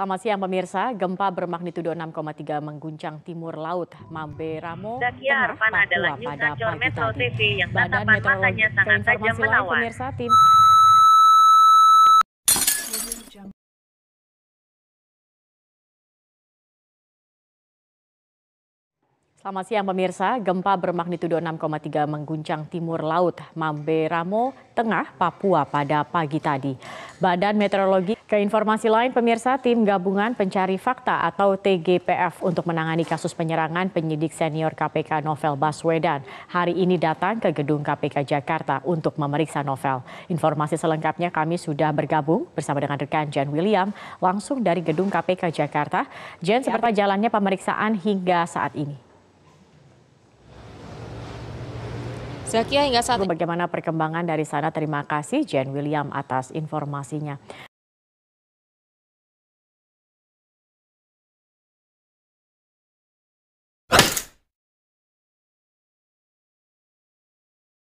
Selamat siang pemirsa, gempa bermagnitudo 6,3 mengguncang timur laut Mamberamo, Tengah, Papua pada pagi tadi. Badan Meteorologi tajam menawan. pemirsa tim Selamat siang pemirsa, gempa bermagnitudo 6,3 mengguncang timur laut Mamberamo, Tengah, Papua pada pagi tadi. Badan Meteorologi ke informasi lain, pemirsa tim gabungan pencari fakta atau TGPF untuk menangani kasus penyerangan penyidik senior KPK Novel Baswedan hari ini datang ke gedung KPK Jakarta untuk memeriksa Novel. Informasi selengkapnya kami sudah bergabung bersama dengan rekan Jen William langsung dari gedung KPK Jakarta. Jen, seperti ya. jalannya pemeriksaan hingga saat ini? Zakia hingga saat ini. Bagaimana perkembangan dari sana? Terima kasih Jen William atas informasinya.